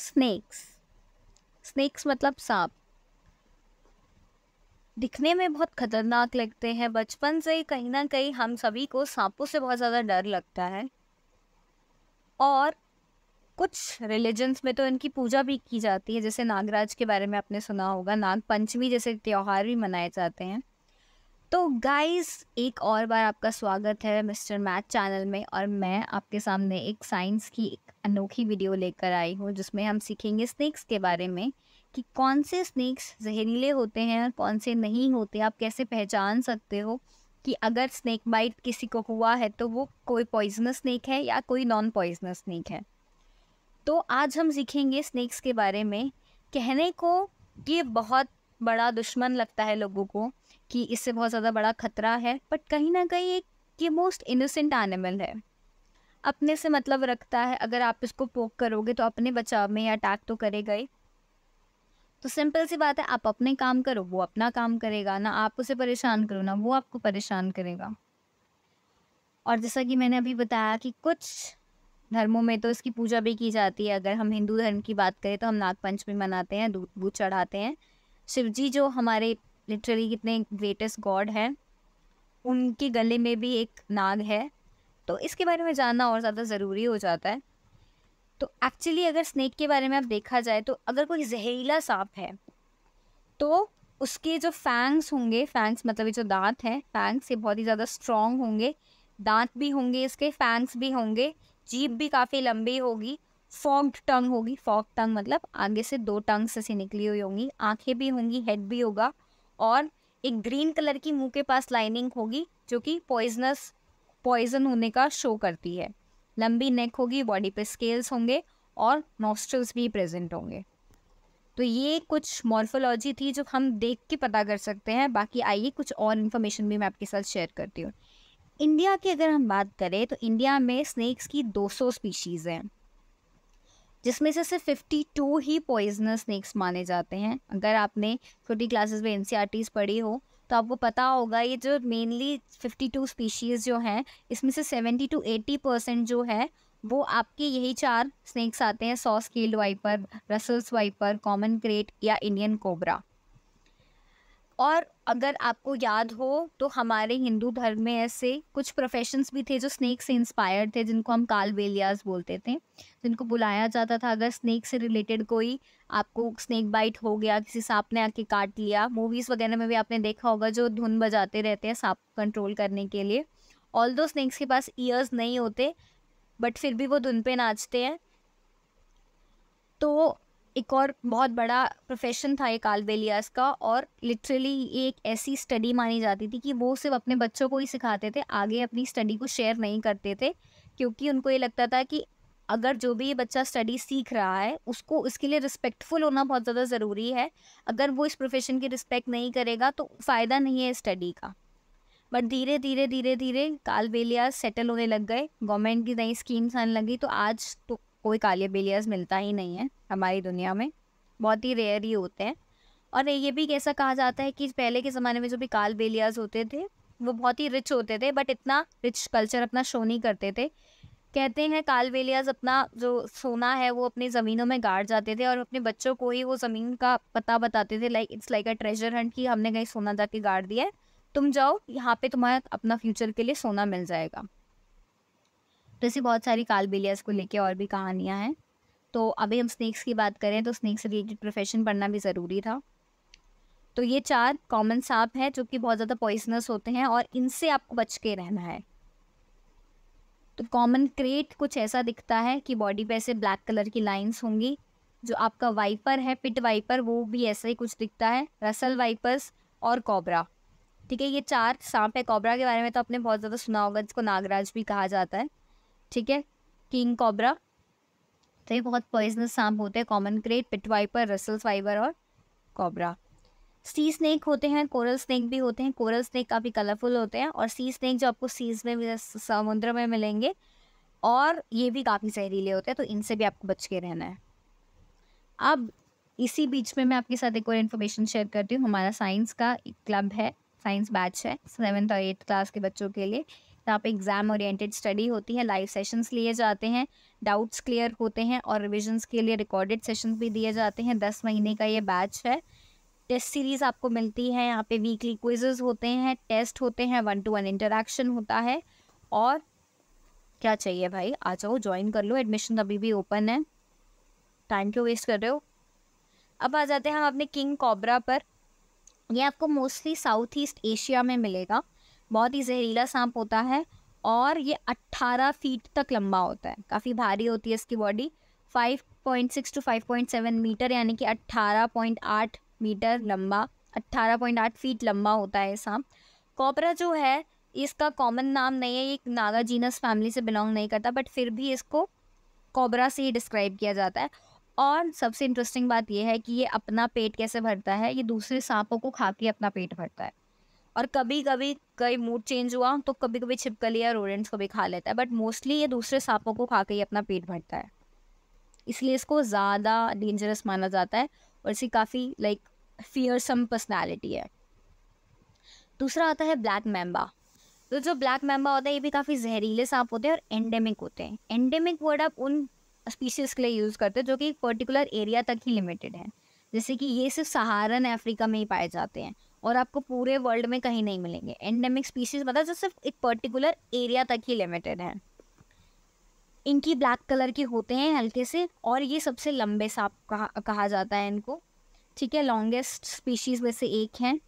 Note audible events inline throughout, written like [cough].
snacks snacks मतलब सांप दिखने में बहुत खतरनाक लगते हैं बचपन से ही कहीं ना कहीं हम सभी को सांपों से बहुत ज़्यादा डर लगता है और कुछ रिलीजन्स में तो इनकी पूजा भी की जाती है जैसे नागराज के बारे में आपने सुना होगा नाग पंचमी जैसे त्यौहार भी मनाए जाते हैं तो गाइस एक और बार आपका स्वागत है मिस्टर मैथ चैनल में और मैं आपके सामने एक साइंस की एक अनोखी वीडियो लेकर आई हूँ जिसमें हम सीखेंगे स्नैक्स के बारे में कि कौन से स्नैक्स जहरीले होते हैं और कौन से नहीं होते आप कैसे पहचान सकते हो कि अगर स्नैक बाइट किसी को हुआ है तो वो कोई पॉइजनस स्नैक है या कोई नॉन पॉइजनस स्नैक है तो आज हम सीखेंगे स्नैक्स के बारे में कहने को ये बहुत बड़ा दुश्मन लगता है लोगों को कि इससे बहुत ज़्यादा बड़ा खतरा है बट कहीं ना कहीं एक ये मोस्ट इनोसेंट एनिमल है अपने से मतलब रखता है अगर आप इसको पोक करोगे तो अपने बचाव में या अटैक तो करेगा ही तो सिंपल सी बात है आप अपने काम करो वो अपना काम करेगा ना आप उसे परेशान करो ना वो आपको परेशान करेगा और जैसा कि मैंने अभी बताया कि कुछ धर्मों में तो इसकी पूजा भी की जाती है अगर हम हिंदू धर्म की बात करें तो हम नागपंचमी मनाते हैं दूध दूध चढ़ाते हैं शिव जी जो हमारे लिटरली कितने ग्रेटेस्ट गॉड हैं उनके गले में भी एक नाग है तो इसके बारे में जानना और ज़्यादा ज़रूरी हो जाता है तो एक्चुअली अगर स्नेक के बारे में आप देखा जाए तो अगर कोई जहरीला सांप है तो उसके जो फैंग्स होंगे फैंग्स मतलब जो दांत हैं फैंग्स ये बहुत ही ज़्यादा स्ट्रॉन्ग होंगे दांत भी होंगे इसके फैंग्स भी होंगे जीप भी काफ़ी लंबी होगी फॉग्ड टंग होगी फॉग टंग मतलब आगे से दो टंग्स ऐसी निकली हुई होंगी आंखें भी होंगी हेड भी होगा और एक ग्रीन कलर की मुंह के पास लाइनिंग होगी जो कि पॉइजनस पॉइजन होने का शो करती है लंबी नेक होगी बॉडी पे स्केल्स होंगे और नॉस्ट्रल्स भी प्रेजेंट होंगे तो ये कुछ मॉर्फोलॉजी थी जो हम देख के पता कर सकते हैं बाकी आइए कुछ और इन्फॉर्मेशन भी मैं आपके साथ शेयर करती हूँ इंडिया की अगर हम बात करें तो इंडिया में स्नैक्स की 200 स्पीशीज़ हैं जिसमें से सिर्फ फिफ्टी टू ही पॉइजनस स्नैक्स माने जाते हैं अगर आपने छोटी क्लासेस में एन e पढ़ी हो तो आपको पता होगा ये जो मेनली फिफ़्टी टू स्पीशीज़ जो हैं इसमें से सेवेंटी टू एटी परसेंट जो है वो आपके यही चार स्नैक्स आते हैं saw scaled viper Russell's viper common krait या इंडियन कोबरा और अगर आपको याद हो तो हमारे हिंदू धर्म में ऐसे कुछ प्रोफेशंस भी थे जो स्नेक से इंस्पायर्ड थे जिनको हम काल बेलियाज बोलते थे जिनको बुलाया जाता था अगर स्नेक से रिलेटेड कोई आपको स्नेक बाइट हो गया किसी सांप ने आके काट लिया मूवीज़ वगैरह में भी आपने देखा होगा जो धुन बजाते रहते हैं सांप कंट्रोल करने के लिए ऑल दो स्नेक्स के पास ईयर्स नहीं होते बट फिर भी वो धुन पे नाचते हैं तो एक और बहुत बड़ा प्रोफेशन था ये आलबेलियास का और लिटरली ये एक ऐसी स्टडी मानी जाती थी कि वो सिर्फ अपने बच्चों को ही सिखाते थे आगे अपनी स्टडी को शेयर नहीं करते थे क्योंकि उनको ये लगता था कि अगर जो भी ये बच्चा स्टडी सीख रहा है उसको इसके लिए रिस्पेक्टफुल होना बहुत ज़्यादा ज़रूरी है अगर वो इस प्रोफेशन की रिस्पेक्ट नहीं करेगा तो फ़ायदा नहीं है स्टडी का बट धीरे धीरे धीरे धीरे कालबेलिया सेटल होने लग गए गवर्नमेंट की नई स्कीम्स आने लगी तो आज तो कोई काले बेलियाज मिलता ही नहीं है हमारी दुनिया में बहुत ही रेयर ही होते हैं और ये भी कैसा कहा जाता है कि पहले के ज़माने में जो भी काल बेलियाज होते थे वो बहुत ही रिच होते थे बट इतना रिच कल्चर अपना शो नहीं करते थे कहते हैं काल बेलियाज अपना जो सोना है वो अपनी ज़मीनों में गाड़ जाते थे और अपने बच्चों को ही वो ज़मीन का पता बताते थे like it's like a treasure hunt कि हमने कहीं सोना जाके गाड़ दिया है तुम जाओ यहाँ पे तुम्हारा अपना फ्यूचर के लिए सोना मिल जाएगा तो ऐसी बहुत सारी कालबेलियास को लेके और भी कहानियाँ हैं तो अभी हम स्नैक्स की बात करें तो स्नैक्स रिलेटेड प्रोफेशन पढ़ना भी ज़रूरी था तो ये चार कॉमन सांप हैं जो कि बहुत ज़्यादा पॉइसनस होते हैं और इनसे आपको बच के रहना है तो कॉमन क्रेट कुछ ऐसा दिखता है कि बॉडी पे ऐसे ब्लैक कलर की लाइंस होंगी जो आपका वाइपर है पिट वाइपर वो भी ऐसा ही कुछ दिखता है रसल वाइपर्स और कोबरा ठीक है ये चार सांप है कोबरा के बारे में तो आपने बहुत ज़्यादा सुना होगा जिसको नागराज भी कहा जाता है ठीक है किंग कोबरा तो ये बहुत पॉइजनस सांप होते हैं common krait pit viper Russell viper और कोबरा सी स्नेक होते हैं कोरल स्नेक भी होते हैं कोरल स्नेक काफ़ी कलरफुल होते हैं और सी स्नेक जो आपको सीज में समुद्र में मिलेंगे और ये भी काफ़ी जहरीले होते हैं तो इनसे भी आपको बच के रहना है अब इसी बीच में मैं आपके साथ एक और इन्फॉर्मेशन शेयर करती हूँ हमारा साइंस का क्लब है साइंस बैच है सेवन्थ और एट्थ क्लास के बच्चों के लिए जहाँ पे एग्ज़ाम ओरिएंटेड स्टडी होती है लाइव सेशंस लिए जाते हैं डाउट्स क्लियर होते हैं और रिविजन्स के लिए रिकॉर्डेड सेशंस भी दिए जाते हैं दस महीने का ये बैच है टेस्ट सीरीज़ आपको मिलती है यहाँ पे वीकली क्विजेज होते हैं टेस्ट होते हैं वन टू वन इंटरेक्शन होता है और क्या चाहिए भाई आ जाओ ज्वाइन कर लो एडमिशन अभी भी ओपन है टाइम क्यों वेस्ट कर रहे हो अब आ जाते हैं हम अपने किंग कोबरा पर यह आपको मोस्टली साउथ ईस्ट एशिया में मिलेगा बहुत ही जहरीला सांप होता है और ये 18 फीट तक लंबा होता है काफ़ी भारी होती है इसकी बॉडी 5.6 टू 5.7 मीटर यानी कि 18.8 मीटर लंबा 18.8 फीट लंबा होता है सांप कॉपरा जो है इसका कॉमन नाम नहीं है ये नागा जीनस फैमिली से बिलोंग नहीं करता बट फिर भी इसको कोबरा से ही डिस्क्राइब किया जाता है और सबसे इंटरेस्टिंग बात यह है कि ये अपना पेट कैसे भरता है ये दूसरे सांपों को खा के अपना पेट भरता है और कभी कभी कई मूड चेंज हुआ तो कभी कभी छिपकली या रोडेंट्स को भी खा लेता है बट मोस्टली ये दूसरे सांपों को खा के ही अपना पेट भरता है इसलिए इसको ज़्यादा डेंजरस माना जाता है और इसकी काफ़ी लाइक फियरसम पर्सनैलिटी है दूसरा आता है ब्लैक मैम्बा तो जो ब्लैक मैम्बा होता है ये भी काफ़ी जहरीले सांप होते हैं और एंडेमिक होते हैं एंडेमिक वर्ड आप उन स्पीशीज़ के लिए यूज़ करते हैं जो कि एक पर्टिकुलर एरिया तक ही लिमिटेड है जैसे कि ये सिर्फ सहारन अफ्रीका में ही पाए जाते हैं और आपको पूरे वर्ल्ड में कहीं नहीं मिलेंगे एंडेमिक स्पीसीज मतलब जो सिर्फ एक पर्टिकुलर एरिया तक ही लिमिटेड है इनकी ब्लैक कलर के होते हैं हल्के से और ये सबसे लंबे सांप कहा कहा जाता है इनको ठीक है लॉन्गेस्ट स्पीशीज़ में से एक हैं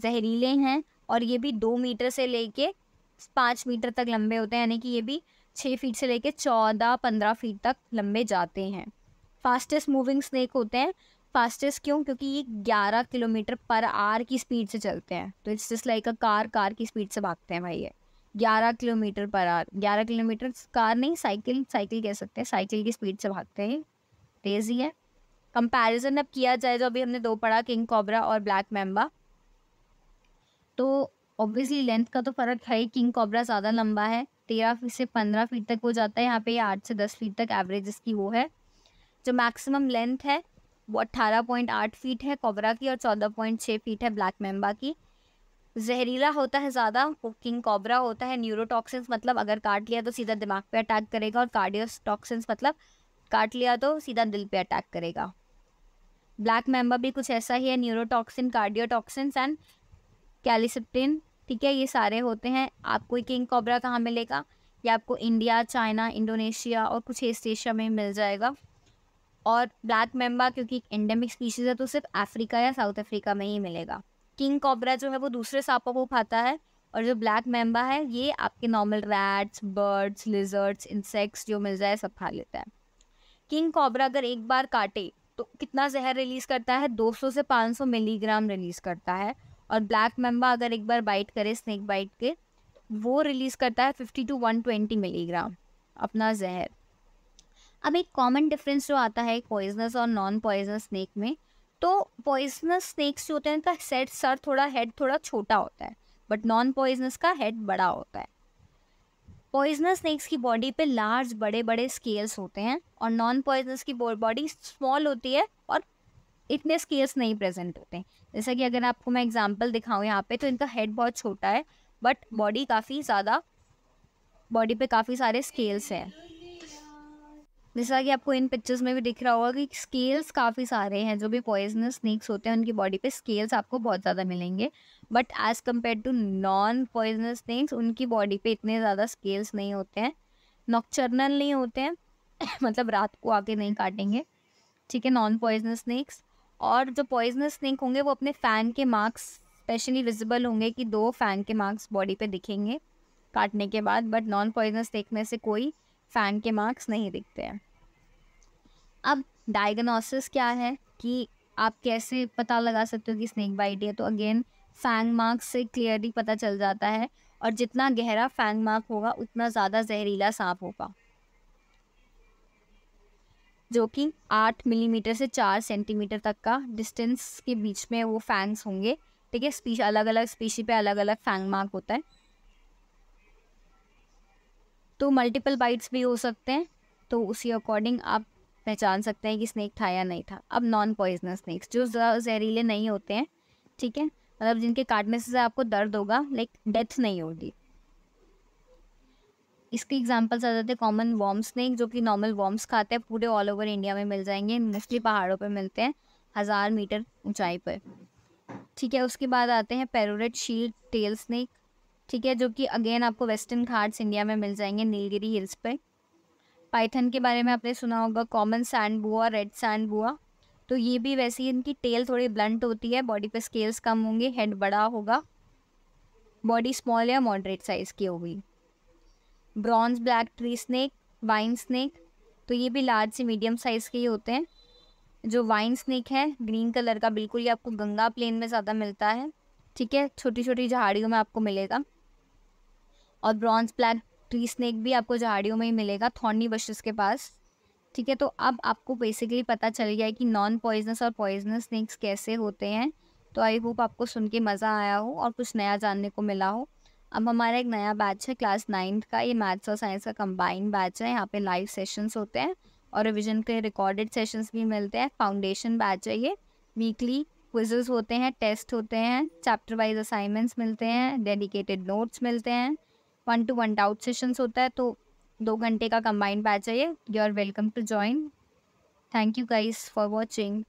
जहरीले हैं और ये भी दो मीटर से लेके पाँच मीटर तक लंबे होते हैं यानी कि ये भी छः फीट से लेके चौदह पंद्रह फीट तक लंबे जाते हैं फास्टेस्ट मूविंग स्नैक होते हैं फास्टेस्ट क्यों क्योंकि ये 11 किलोमीटर पर आर की स्पीड से चलते हैं तो it's just like a car car की स्पीड से भागते हैं भाई ये 11 kilometre per hour 11 kilometre car नहीं साइकिल साइकिल कह सकते हैं साइकिल की स्पीड से भागते हैं तेज़ ही है कंपैरिजन अब किया जाए जो तो अभी हमने दो पढ़ा किंग कोबरा और ब्लैक मैम्बा तो ऑब्वियसली लेंथ का तो फ़र्क है किंग कोबरा ज़्यादा लंबा है तेरह फीट से पंद्रह फीट तक हो जाता है यहाँ पे आठ से दस फीट तक एवरेज इसकी वो है जो मैक्सिमम लेंथ है वो अट्ठारह पॉइंट आठ फीट है कोबरा की और चौदह पॉइंट छः फीट है ब्लैक मेम्बा की जहरीला होता है ज़्यादा किंग कोबरा होता है न्यूरोटॉक्सिन मतलब अगर काट लिया तो सीधा दिमाग पे अटैक करेगा और कार्डियोटॉक्सिन्स मतलब काट लिया तो सीधा दिल पे अटैक करेगा ब्लैक मेम्बा भी कुछ ऐसा ही है न्यूरोटॉक्सिन कार्डियोटॉक्सिन एंड कैलिसिप्टिन ठीक है ये सारे होते हैं आपको किंग कोबरा कहाँ मिलेगा या आपको इंडिया चाइना इंडोनेशिया और कुछ ईस्ट एशिया में मिल जाएगा और ब्लैक मेम्बा क्योंकि एक एंडेमिक स्पीशीज़ है तो सिर्फ अफ्रीका या साउथ अफ्रीका में ही मिलेगा किंग कॉबरा जो है वो दूसरे सांपों को खाता है और जो ब्लैक मेम्बा है ये आपके normal rats birds lizards insects जो मिल जाए सब खा लेता है किंग कॉबरा अगर एक बार काटे तो कितना जहर रिलीज़ करता है 200 से 500 मिलीग्राम रिलीज़ करता है और ब्लैक मेम्बा अगर एक बार बाइट करे स्नैक बाइट के वो रिलीज़ करता है 50 टू 120 मिलीग्राम अपना जहर अब एक कॉमन डिफरेंस जो आता है पॉइजनस और नॉन पॉइजनस स्नैक में तो पॉइजनस स्नैक्स जो होते हैं उनका सेट सर थोड़ा हेड थोड़ा छोटा होता है बट नॉन पॉइजनस का हेड बड़ा होता है पॉइजनस स्नैक्स की बॉडी पे लार्ज बड़े बड़े स्केल्स होते हैं और नॉन पॉइजनस की बॉडी स्मॉल होती है और इतने स्केल्स नहीं प्रेजेंट होते हैं जैसा कि अगर आपको मैं एग्जांपल दिखाऊँ यहाँ पे तो इनका हेड बहुत छोटा है बट बॉडी काफ़ी ज़्यादा बॉडी पे काफ़ी सारे स्केल्स हैं जैसा कि आपको इन पिक्चर्स में भी दिख रहा होगा कि स्केल्स काफ़ी सारे हैं जो भी पॉइजनस स्नैक्स होते हैं उनकी बॉडी पे स्केल्स आपको बहुत ज़्यादा मिलेंगे but as compare to non poisonous snakes उनकी बॉडी पे इतने ज़्यादा स्केल्स नहीं होते हैं नॉक्चरनल नहीं होते हैं [coughs] मतलब रात को आके नहीं काटेंगे ठीक है नॉन पॉइजनस स्नैक्स और जो पॉइजनस स्नैक होंगे वो अपने फ़ैन के मार्क्स स्पेशली विजिबल होंगे कि दो फ़ैन के मार्क्स बॉडी पे दिखेंगे काटने के बाद बट नॉन पॉइजनस स्नैक में से कोई फ़ैन के मार्क्स नहीं दिखते हैं अब डायग्नोसिस क्या है कि आप कैसे पता लगा सकते हो कि स्नेक बाइट है तो अगेन फैंग मार्क से क्लियरली पता चल जाता है और जितना गहरा फैंग मार्क होगा उतना ज़्यादा जहरीला सांप होगा जो कि आठ मिलीमीटर से चार सेंटीमीटर तक का डिस्टेंस के बीच में वो फैंग्स होंगे ठीक है स्पीश अलग अलग स्पीशी पे अलग अलग फैंग मार्क होता है तो मल्टीपल बाइट्स भी हो सकते हैं तो उसी अकॉर्डिंग आप पहचान सकते हैं कि स्नैक था या नहीं था अब नॉन पॉइजनस स्नैक्स जो जहरीले नहीं होते हैं ठीक है मतलब जिनके काटने से आपको दर्द होगा लाइक डेथ नहीं होगी इसके एग्जाम्पल्स आ जाते हैं कॉमन वॉम स्नैक जो कि नॉर्मल वॉम्स खाते हैं पूरे ऑल ओवर इंडिया में मिल जाएंगे मोस्टली पहाड़ों पर मिलते हैं हज़ार मीटर ऊंचाई पर ठीक है उसके बाद आते हैं पेरोरेट शील्ड टेल स्नैक ठीक है जो कि अगेन आपको वेस्टर्न घाट्स इंडिया में मिल जाएंगे नीलगिरी हिल्स पर पाइथन के बारे में आपने सुना होगा common sand boa red sand boa तो ये भी वैसे ही इनकी टेल थोड़ी ब्लंट होती है बॉडी पे स्केल्स कम होंगे हेड बड़ा होगा बॉडी स्मॉल या मॉडरेट साइज़ की होगी bronze black tree snake vine snake तो ये भी लार्ज से मीडियम साइज़ के ही होते हैं जो वाइन स्नैक है ग्रीन कलर का बिल्कुल ही आपको गंगा प्लेन में ज़्यादा मिलता है ठीक है छोटी छोटी झाड़ियों में आपको मिलेगा और ब्रॉन्ज ब्लैक ट्री स्नैक भी आपको झाड़ियों में ही मिलेगा थॉर्नी बशेस के पास ठीक है तो अब आपको बेसिकली पता चल गया है कि नॉन पॉइजनस और पॉइजनस स्नैक्स कैसे होते हैं तो आई होप आपको सुन के मज़ा आया हो और कुछ नया जानने को मिला हो अब हमारा एक नया बैच है क्लास नाइन्थ का ये मैथ्स और साइंस का कंबाइंड बैच है यहाँ पे लाइव सेशंस होते हैं और रिविजन के रिकॉर्डेड सेशंस भी मिलते हैं फाउंडेशन बैच है ये वीकली क्विजेस होते हैं टेस्ट होते हैं चैप्टर वाइज असाइनमेंट्स मिलते हैं डेडिकेटेड नोट्स मिलते हैं one to one doubt sessions होता है तो दो घंटे का कंबाइंड बैच है ये you are welcome to join thank you guys for watching